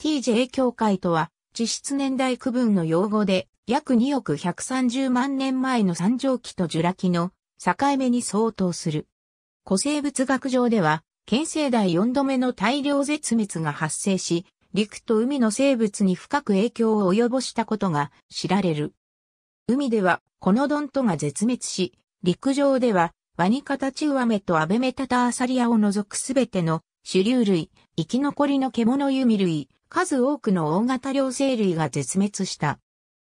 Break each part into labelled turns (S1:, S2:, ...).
S1: TJ 協会とは、地質年代区分の用語で、約2億130万年前の三畳紀とジュラ紀の境目に相当する。古生物学上では、県世代4度目の大量絶滅が発生し、陸と海の生物に深く影響を及ぼしたことが知られる。海では、このドントが絶滅し、陸上では、ワニカタチウアメとアベメタタアサリアを除くすべての種流類、生き残りの獣弓類、数多くの大型両生類が絶滅した。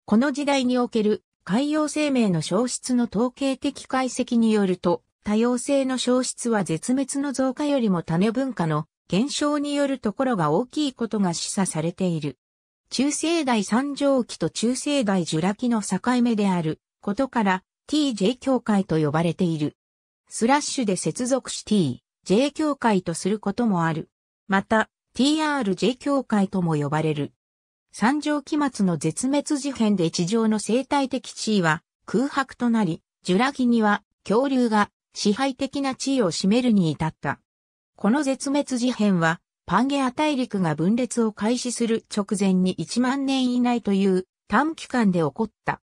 S1: この時代における海洋生命の消失の統計的解析によると、多様性の消失は絶滅の増加よりも種文化の減少によるところが大きいことが示唆されている。中生代三畳期と中生代ジュラ期の境目であることから TJ 協会と呼ばれている。スラッシュで接続し TJ 協会とすることもある。また、TRJ 協会とも呼ばれる。三条期末の絶滅事変で地上の生態的地位は空白となり、ジュラ紀には恐竜が支配的な地位を占めるに至った。この絶滅事変は、パンゲア大陸が分裂を開始する直前に1万年以内という短期間で起こった。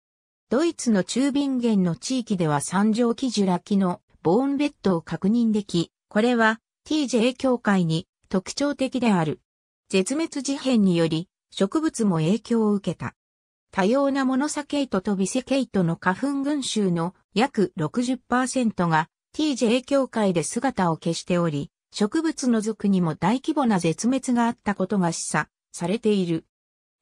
S1: ドイツの中便源の地域では三条期ジュラ紀のボーンベッドを確認でき、これは TJ 協会に特徴的である。絶滅事変により、植物も影響を受けた。多様なモノサケイトとビセケイトの花粉群衆の約60%が TJ 協会で姿を消しており、植物の属にも大規模な絶滅があったことが示唆されている。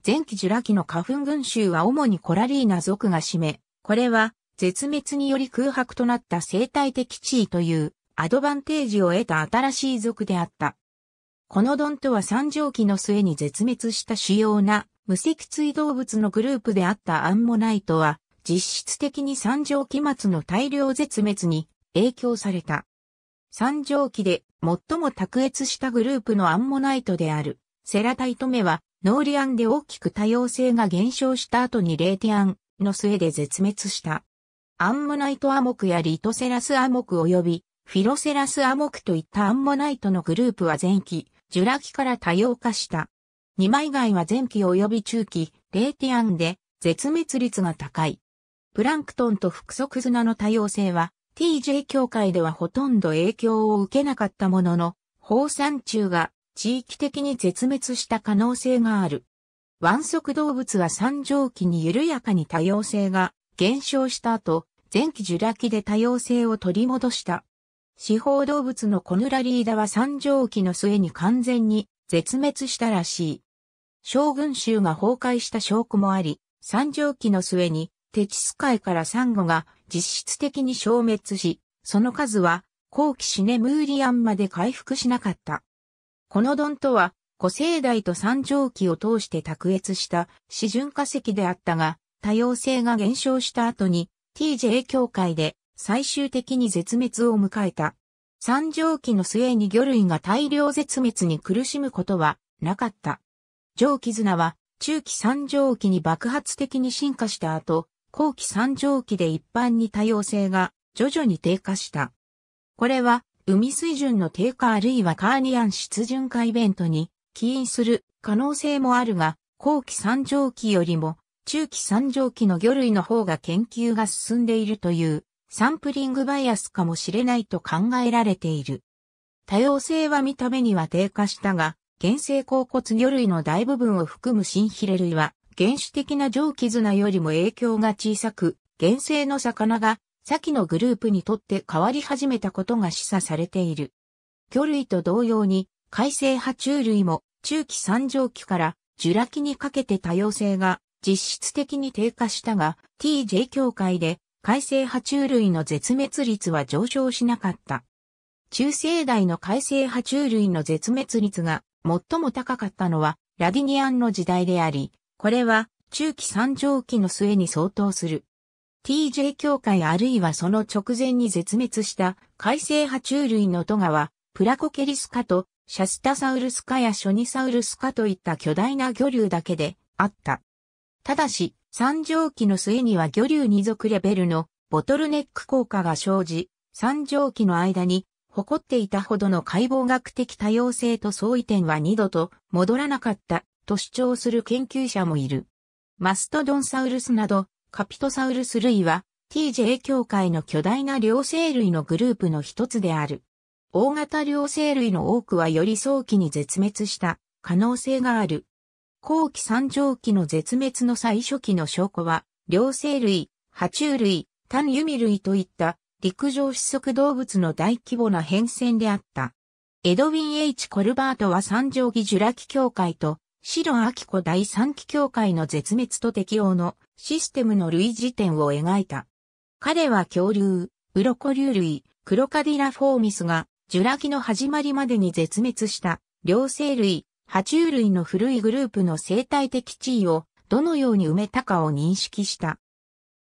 S1: 前期ジュラ紀の花粉群衆は主にコラリーナ属が占め、これは絶滅により空白となった生態的地位というアドバンテージを得た新しい属であった。このドンとは三畳紀の末に絶滅した主要な無脊椎動物のグループであったアンモナイトは、実質的に三畳期末の大量絶滅に影響された。三畳期で最も卓越したグループのアンモナイトである、セラタイト目は、ノーリアンで大きく多様性が減少した後にレーティアンの末で絶滅した。アンモナイトアモクやリトセラスアモク及びフィロセラスアモクといったアンモナイトのグループは前期、ジュラ紀から多様化した。二枚貝は前期及び中期、レーティアンで絶滅率が高い。プランクトンと複足砂の多様性は TJ 協会ではほとんど影響を受けなかったものの、放散虫が地域的に絶滅した可能性がある。湾足動物は三畳期に緩やかに多様性が減少した後、前期ジュラ紀で多様性を取り戻した。四方動物のコヌラリーダは三畳期の末に完全に絶滅したらしい。将軍州が崩壊した証拠もあり、三畳期の末にテチス海からサンゴが実質的に消滅し、その数は後期シネムーリアンまで回復しなかった。このドンとは古生代と三畳期を通して卓越した四準化石であったが、多様性が減少した後に TJ 協会で最終的に絶滅を迎えた。三畳期の末に魚類が大量絶滅に苦しむことはなかった。蒸気綱は中期三畳期に爆発的に進化した後、後期三畳期で一般に多様性が徐々に低下した。これは海水準の低下あるいはカーニアン湿潤化イベントに起因する可能性もあるが、後期三畳期よりも中期三畳期の魚類の方が研究が進んでいるというサンプリングバイアスかもしれないと考えられている。多様性は見た目には低下したが、原生甲骨魚類の大部分を含む新ヒレ類は、原始的な上気綱よりも影響が小さく、原生の魚が先のグループにとって変わり始めたことが示唆されている。魚類と同様に、海生爬虫類も中期三畳期からジュラ紀にかけて多様性が実質的に低下したが、TJ 協会で海生爬虫類の絶滅率は上昇しなかった。中生代の海生爬虫類の絶滅率が最も高かったのはラディニアンの時代であり、これは中期三畳期の末に相当する。TJ 協会あるいはその直前に絶滅した海生爬虫類のトガは、プラコケリス科とシャスタサウルス科やショニサウルス科といった巨大な魚流だけであった。ただし、三条期の末には魚流二属レベルのボトルネック効果が生じ、三条期の間に誇っていたほどの解剖学的多様性と相違点は二度と戻らなかったと主張する研究者もいる。マストドンサウルスなどカピトサウルス類は TJ 協会の巨大な両生類のグループの一つである。大型両生類の多くはより早期に絶滅した可能性がある。後期三畳期の絶滅の最初期の証拠は、両生類、爬虫類、単ユミ類といった陸上四足動物の大規模な変遷であった。エドウィン・ H・ コルバートは三条期ジュラ紀協会とシロアキコ第三期協会の絶滅と適応のシステムの類似点を描いた。彼は恐竜、ウロコ竜類、クロカディラフォーミスがジュラ紀の始まりまでに絶滅した両生類、爬虫類の古いグループの生態的地位をどのように埋めたかを認識した。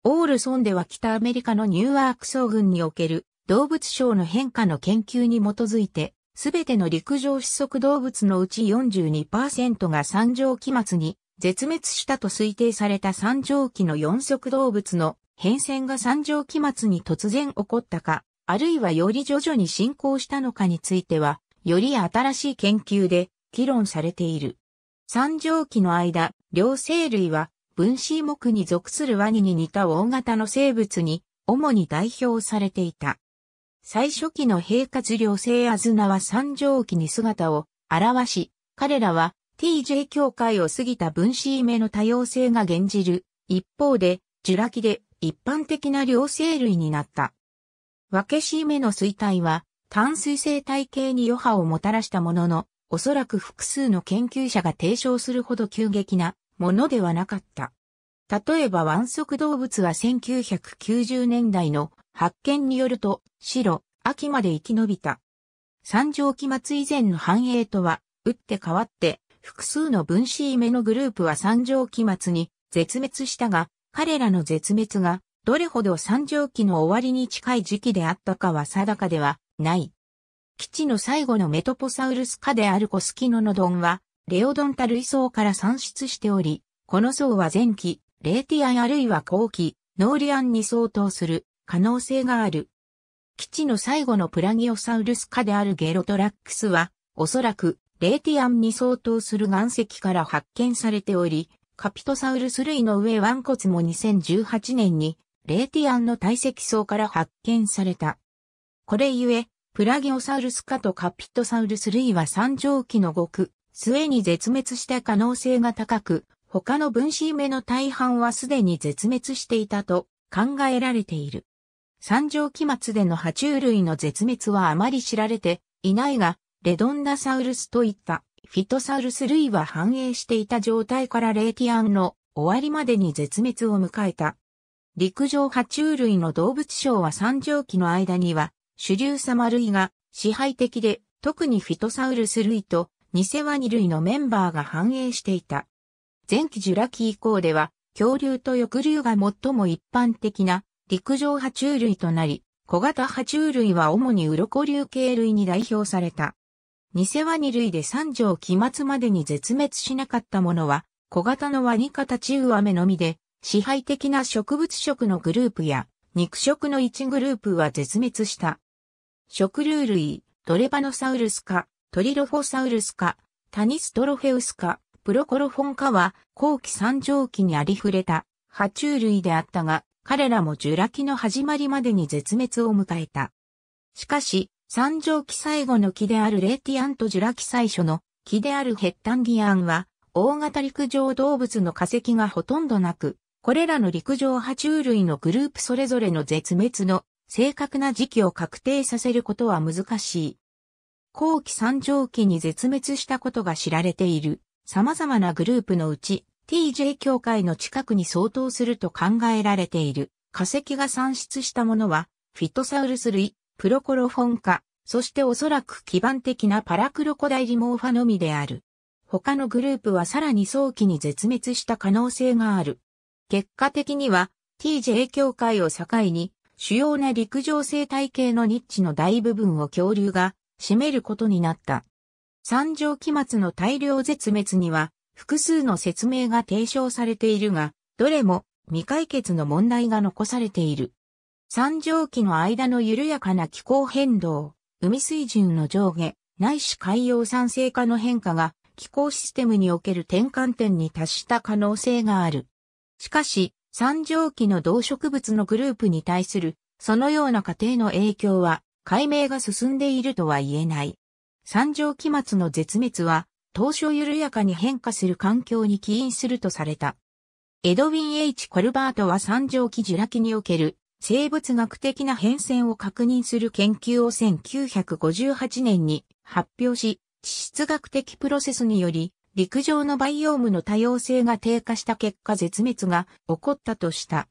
S1: オールソンでは北アメリカのニューワーク総群における動物省の変化の研究に基づいて、すべての陸上失足動物のうち42%が三畳期末に絶滅したと推定された三畳期の四足動物の変遷が三畳期末に突然起こったか、あるいはより徐々に進行したのかについては、より新しい研究で議論されている。三畳期の間、両生類は分子目に属するワニに似た大型の生物に主に代表されていた。最初期の平滑両生アズナは三畳期に姿を表し、彼らは TJ 協会を過ぎた分子メの多様性が現じる。一方で、ジュラ紀で一般的な両生類になった。分けし目の衰退は、淡水生態系に余波をもたらしたものの、おそらく複数の研究者が提唱するほど急激なものではなかった。例えば腕足動物は1990年代の発見によると、白、秋まで生き延びた。三条期末以前の繁栄とは、打って変わって、複数の分子イメのグループは三条期末に絶滅したが、彼らの絶滅が、どれほど三条期の終わりに近い時期であったかは定かではない。基地の最後のメトポサウルス科であるコスキノノドンは、レオドンタ類層から産出しており、この層は前期、レーティアンあるいは後期、ノーリアンに相当する可能性がある。基地の最後のプラギオサウルス科であるゲロトラックスは、おそらくレーティアンに相当する岩石から発見されており、カピトサウルス類の上腕骨も2018年にレーティアンの堆積層から発見された。これゆえ、プラギオサウルス科とカピットサウルス類は三畳期のごく、末に絶滅した可能性が高く、他の分子目の大半はすでに絶滅していたと考えられている。三畳期末での爬虫類の絶滅はあまり知られていないが、レドンダサウルスといったフィトサウルス類は繁栄していた状態からレーティアンの終わりまでに絶滅を迎えた。陸上爬虫類の動物賞は三畳期の間には主流様類が支配的で、特にフィトサウルス類とニセワニ類のメンバーが繁栄していた。前期ジュラ紀以降では、恐竜と翼竜が最も一般的な陸上爬虫類となり、小型爬虫類は主に鱗竜系類に代表された。ニセワニ類で三条期末までに絶滅しなかったものは、小型のワニカタチウアメのみで、支配的な植物食のグループや、肉食の一グループは絶滅した。食竜類、トレバノサウルス科、トリロフォサウルス科、タニストロフェウス科、プロコロフォン科は後期三畳期にありふれた爬虫類であったが、彼らもジュラ紀の始まりまでに絶滅を迎えた。しかし、三畳期最後の木であるレーティアンとジュラ紀最初の木であるヘッタンギアンは、大型陸上動物の化石がほとんどなく、これらの陸上爬虫類のグループそれぞれの絶滅の正確な時期を確定させることは難しい。後期三畳期に絶滅したことが知られている様々なグループのうち TJ 協会の近くに相当すると考えられている化石が産出したものはフィットサウルス類、プロコロフォン化、そしておそらく基盤的なパラクロコダイリモーファのみである。他のグループはさらに早期に絶滅した可能性がある。結果的には TJ 協会を境に主要な陸上生態系のニッチの大部分を恐竜が占めることになった。三条期末の大量絶滅には複数の説明が提唱されているが、どれも未解決の問題が残されている。三条期の間の緩やかな気候変動、海水準の上下、ないし海洋酸性化の変化が気候システムにおける転換点に達した可能性がある。しかし、三畳紀の動植物のグループに対する、そのような過程の影響は、解明が進んでいるとは言えない。三畳期末の絶滅は、当初緩やかに変化する環境に起因するとされた。エドウィン・ H・ コルバートは三畳紀ジュラ期における生物学的な変遷を確認する研究を1958年に発表し、地質学的プロセスにより陸上のバイオームの多様性が低下した結果絶滅が起こったとした。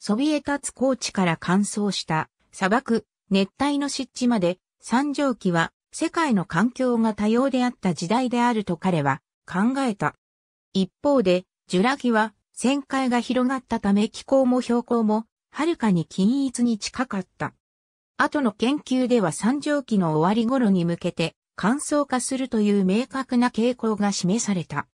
S1: そびえ立つ高地から乾燥した砂漠、熱帯の湿地まで、三畳紀は世界の環境が多様であった時代であると彼は考えた。一方で、ジュラ紀は旋回が広がったため気候も標高もはるかに均一に近かった。後の研究では三畳紀の終わり頃に向けて乾燥化するという明確な傾向が示された。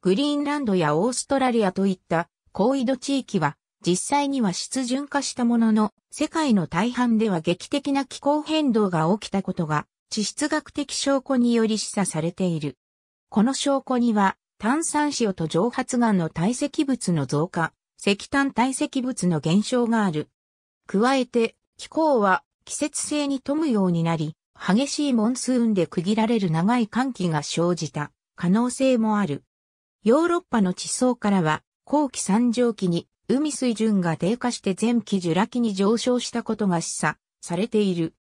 S1: グリーンランドやオーストラリアといった高緯度地域は実際には湿潤化したものの、世界の大半では劇的な気候変動が起きたことが地質学的証拠により示唆されている。この証拠には炭酸塩と蒸発岩の堆積物の増加、石炭堆積物の減少がある。加えて気候は季節性に富むようになり、激しいモンスーンで区切られる長い寒気が生じた可能性もある。ヨーロッパの地層からは、後期三畳期に海水準が低下して前期ジュラに上昇したことが示唆されている。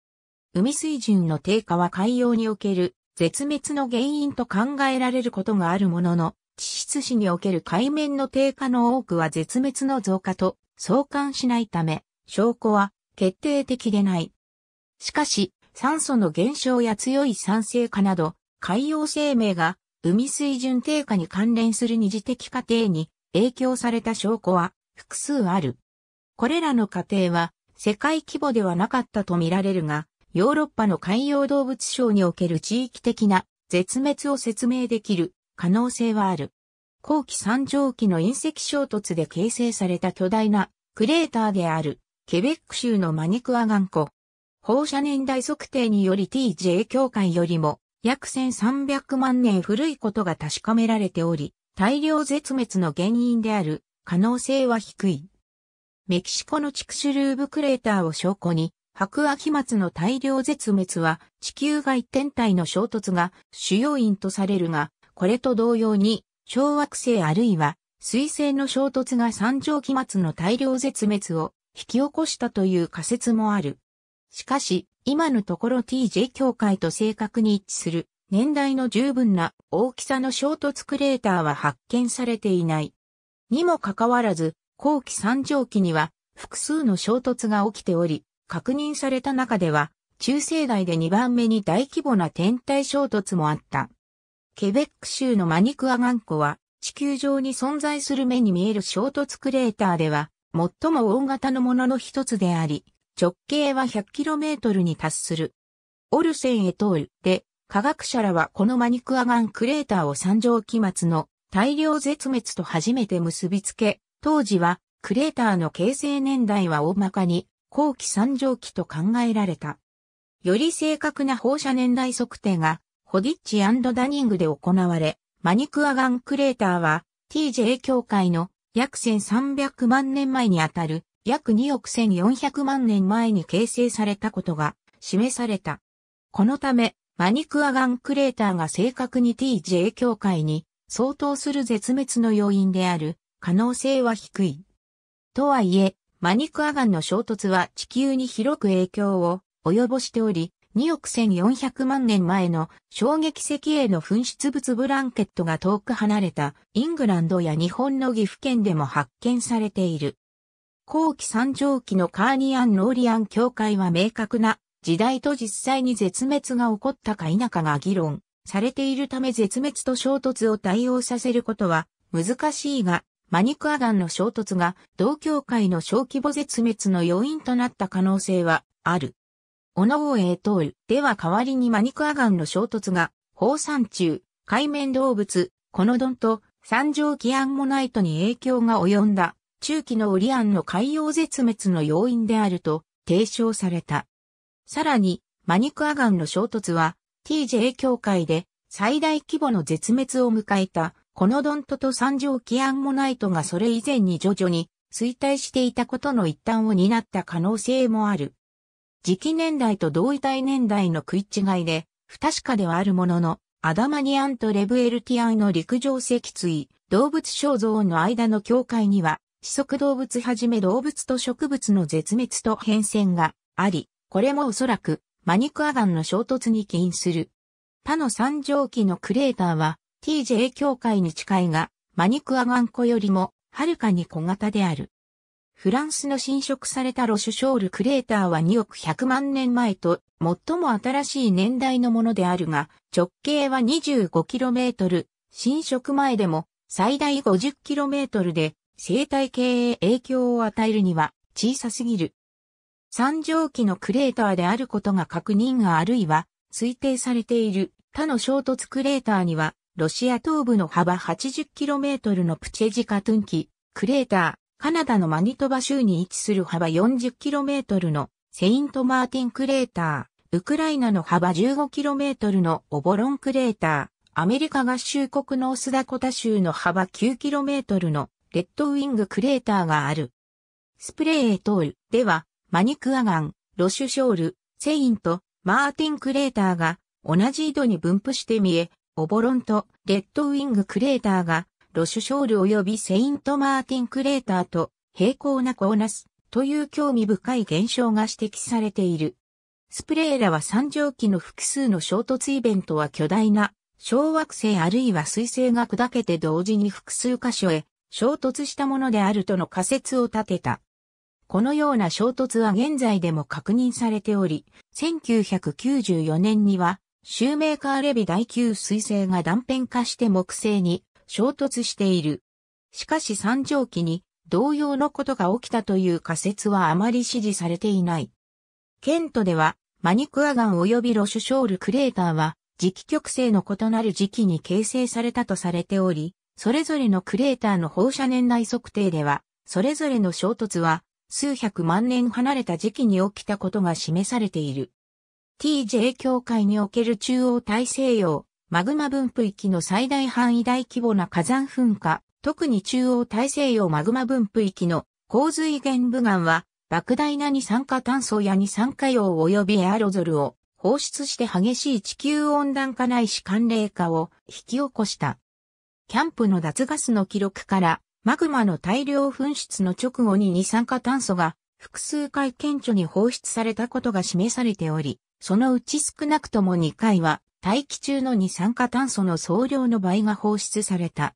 S1: 海水準の低下は海洋における絶滅の原因と考えられることがあるものの、地質史における海面の低下の多くは絶滅の増加と相関しないため、証拠は決定的でない。しかし、酸素の減少や強い酸性化など、海洋生命が海水準低下に関連する二次的過程に影響された証拠は複数ある。これらの過程は世界規模ではなかったと見られるが、ヨーロッパの海洋動物省における地域的な絶滅を説明できる可能性はある。後期三畳期の隕石衝突で形成された巨大なクレーターであるケベック州のマニクア岩湖、放射年代測定により TJ 協会よりも約1300万年古いことが確かめられており、大量絶滅の原因である可能性は低い。メキシコのチクシュルーブクレーターを証拠に、白亜紀末の大量絶滅は地球外天体の衝突が主要因とされるが、これと同様に小惑星あるいは水星の衝突が三畳期末の大量絶滅を引き起こしたという仮説もある。しかし、今のところ TJ 協会と正確に一致する年代の十分な大きさの衝突クレーターは発見されていない。にもかかわらず、後期三畳期には複数の衝突が起きており、確認された中では、中世代で2番目に大規模な天体衝突もあった。ケベック州のマニクアガン湖は、地球上に存在する目に見える衝突クレーターでは、最も大型のものの一つであり、直径は 100km に達する。オルセンへ通るで、科学者らはこのマニクアガンクレーターを山上期末の大量絶滅と初めて結びつけ、当時はクレーターの形成年代は大まかに後期山上期と考えられた。より正確な放射年代測定がホディッチダニングで行われ、マニクアガンクレーターは TJ 協会の約1300万年前にあたる約2億1400万年前に形成されたことが示された。このため、マニクアガンクレーターが正確に TJ 境界に相当する絶滅の要因である可能性は低い。とはいえ、マニクアガンの衝突は地球に広く影響を及ぼしており、2億1400万年前の衝撃石英の噴出物ブランケットが遠く離れたイングランドや日本の岐阜県でも発見されている。後期三畳期のカーニアン・ローリアン教会は明確な時代と実際に絶滅が起こったか否かが議論されているため絶滅と衝突を対応させることは難しいが、マニクアガンの衝突が同教会の小規模絶滅の要因となった可能性はある。オノーエートールでは代わりにマニクアガンの衝突が放散虫、海面動物、コノドンと三条キアンモナイトに影響が及んだ中期のオリアンの海洋絶滅の要因であると提唱された。さらに、マニクアガンの衝突は TJ 協会で最大規模の絶滅を迎えたコノドントと三条キアンモナイトがそれ以前に徐々に衰退していたことの一端を担った可能性もある。時期年代と同位体年代の食い違いで不確かではあるものの、アダマニアンとレブエルティアンの陸上脊椎、動物肖像の間の境界には四足動物はじめ動物と植物の絶滅と変遷があり、これもおそらくマニクアガンの衝突に起因する。他の三畳紀のクレーターは TJ 境界に近いが、マニクアガン湖よりもはるかに小型である。フランスの侵食されたロシュショールクレーターは2億100万年前と最も新しい年代のものであるが、直径は 25km、侵食前でも最大 50km で生態系へ影響を与えるには小さすぎる。三畳紀のクレーターであることが確認があるいは推定されている他の衝突クレーターにはロシア東部の幅 80km のプチェジカトゥンキクレーター、カナダのマニトバ州に位置する幅 40km のセイントマーティンクレーター、ウクライナの幅 15km のオボロンクレーター、アメリカ合衆国のオスダコタ州の幅 9km のレッドウィングクレーターがある。スプレーエトールでは、マニクアガン、ロシュショール、セインとマーティンクレーターが同じ緯度に分布して見え、オボロンとレッドウィングクレーターがロシュショール及びセイントマーティンクレーターと平行な子をナすという興味深い現象が指摘されている。スプレーらは三畳期の複数の衝突イベントは巨大な小惑星あるいは彗星が砕けて同時に複数箇所へ衝突したものであるとの仮説を立てた。このような衝突は現在でも確認されており、1994年には、シューメーカーレビ第9彗星が断片化して木星に衝突している。しかし三畳期に同様のことが起きたという仮説はあまり支持されていない。ケントでは、マニクアガン及びロシュショールクレーターは、磁気極性の異なる時期に形成されたとされており、それぞれのクレーターの放射年代測定では、それぞれの衝突は、数百万年離れた時期に起きたことが示されている。TJ 境界における中央大西洋、マグマ分布域の最大範囲大規模な火山噴火、特に中央大西洋マグマ分布域の洪水源部岩は、莫大な二酸化炭素や二酸化硫黄及びエアロゾルを放出して激しい地球温暖化ないし寒冷化を引き起こした。キャンプの脱ガスの記録から、マグマの大量噴出の直後に二酸化炭素が複数回顕著に放出されたことが示されており、そのうち少なくとも2回は大気中の二酸化炭素の総量の倍が放出された。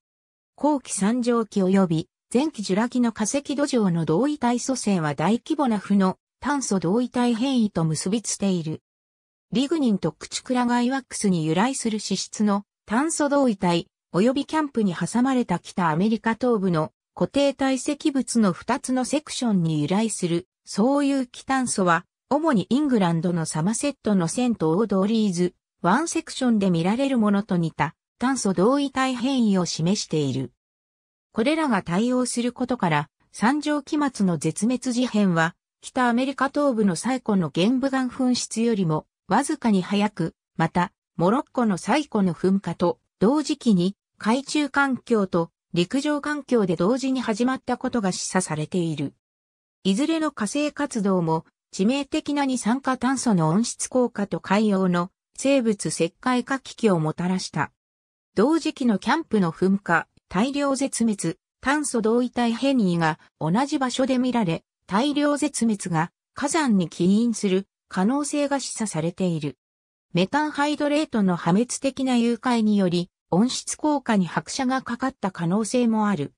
S1: 後期三畳期及び前期ジュラ紀の化石土壌の同位体組成は大規模な負の炭素同位体変異と結びつている。リグニンとクチクラガイワックスに由来する脂質の炭素同位体及びキャンプに挟まれた北アメリカ東部の固定堆積物の2つのセクションに由来する、そういう気炭素は、主にイングランドのサマセットのセント・オードリーズ、ワンセクションで見られるものと似た、炭素同位体変異を示している。これらが対応することから、三条期末の絶滅事変は、北アメリカ東部の最古の玄武岩噴出よりも、わずかに早く、また、モロッコの最古の噴火と、同時期に、海中環境と陸上環境で同時に始まったことが示唆されている。いずれの火星活動も致命的な二酸化炭素の温室効果と海洋の生物石灰化危機をもたらした。同時期のキャンプの噴火、大量絶滅、炭素同位体変異が同じ場所で見られ、大量絶滅が火山に起因する可能性が示唆されている。メタンハイドレートの破滅的な誘拐により、温室効果に拍車がかかった可能性もある。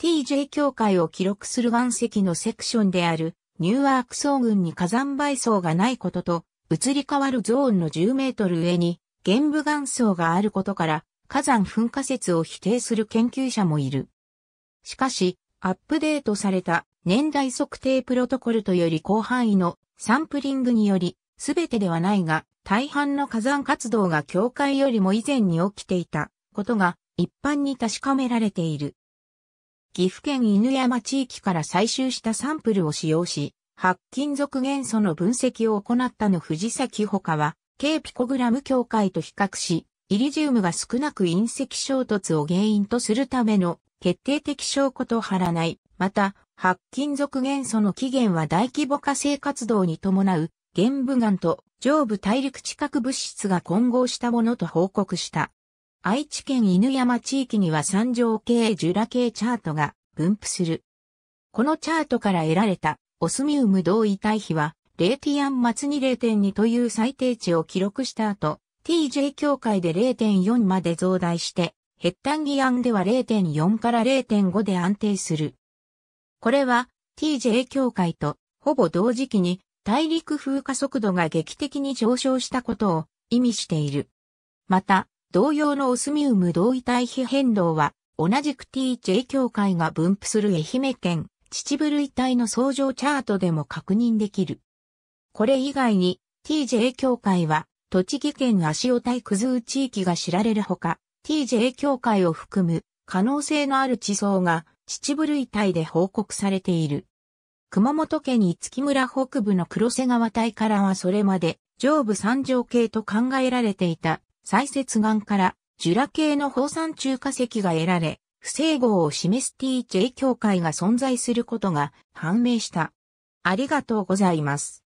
S1: TJ 協会を記録する岩石のセクションであるニューワーク層群に火山灰層がないことと、移り変わるゾーンの10メートル上に玄武岩層があることから、火山噴火説を否定する研究者もいる。しかし、アップデートされた年代測定プロトコルとより広範囲のサンプリングにより、すべてではないが、大半の火山活動が境界よりも以前に起きていたことが一般に確かめられている。岐阜県犬山地域から採集したサンプルを使用し、白金属元素の分析を行ったの藤崎他は、軽ピコグラム境界と比較し、イリジウムが少なく隕石衝突を原因とするための決定的証拠と張らない。また、白金属元素の起源は大規模化成活動に伴う玄武岩と上部大陸地殻物質が混合したものと報告した。愛知県犬山地域には三条系ジュラ系チャートが分布する。このチャートから得られたオスミウム同位体比は、レーティアン末に0.2という最低値を記録した後、TJ 協会で0.4まで増大して、ヘッタンギアンでは0.4から0.5で安定する。これは TJ 協会とほぼ同時期に大陸風化速度が劇的に上昇したことを意味している。また、同様のオスミウム同位体比変動は、同じく TJ 協会が分布する愛媛県秩父類体の相乗チャートでも確認できる。これ以外に TJ 協会は栃木県足尾体崩う地域が知られるほか、TJ 協会を含む可能性のある地層が秩父類体で報告されている。熊本県五木村北部の黒瀬川帯からはそれまで上部三条系と考えられていた採石岩からジュラ系の放散中化石が得られ、不整合を示す TJ 協会が存在することが判明した。ありがとうございます。